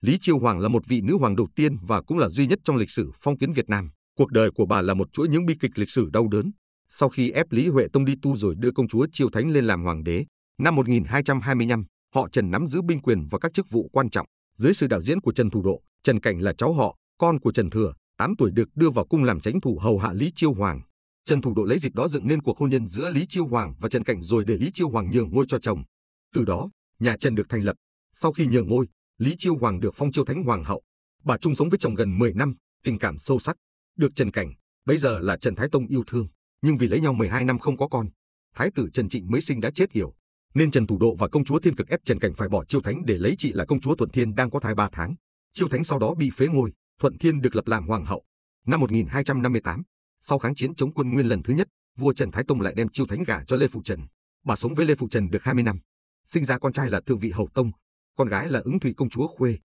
Lý Chiêu Hoàng là một vị nữ hoàng đầu tiên và cũng là duy nhất trong lịch sử phong kiến Việt Nam. Cuộc đời của bà là một chuỗi những bi kịch lịch sử đau đớn. Sau khi ép Lý Huệ Tông đi tu rồi đưa công chúa Chiêu Thánh lên làm hoàng đế, năm 1225, họ Trần nắm giữ binh quyền và các chức vụ quan trọng. Dưới sự đạo diễn của Trần Thủ Độ, Trần Cảnh là cháu họ, con của Trần Thừa, 8 tuổi được đưa vào cung làm chánh thủ hầu hạ Lý Chiêu Hoàng. Trần Thủ Độ lấy dịp đó dựng nên cuộc hôn nhân giữa Lý Chiêu Hoàng và Trần Cảnh rồi để Lý Chiêu Hoàng nhường ngôi cho chồng. Từ đó, nhà Trần được thành lập. Sau khi nhường ngôi, Lý Chiêu Hoàng được phong chiêu thánh hoàng hậu. Bà chung sống với chồng gần 10 năm, tình cảm sâu sắc, được Trần Cảnh, bây giờ là Trần Thái Tông yêu thương, nhưng vì lấy nhau 12 năm không có con, thái tử Trần Trịnh mới sinh đã chết hiểu, nên Trần Thủ Độ và công chúa Thiên Cực ép Trần Cảnh phải bỏ Chiêu Thánh để lấy chị là công chúa Thuận Thiên đang có thai 3 tháng. Chiêu Thánh sau đó bị phế ngôi, Thuận Thiên được lập làm hoàng hậu. Năm 1258, sau kháng chiến chống quân Nguyên lần thứ nhất, vua Trần Thái Tông lại đem Chiêu Thánh gả cho Lê Phụ Trần. Bà sống với Lê Phụ Trần được 20 năm, sinh ra con trai là Thượng vị Hầu Tông, con gái là ứng thủy công chúa khuê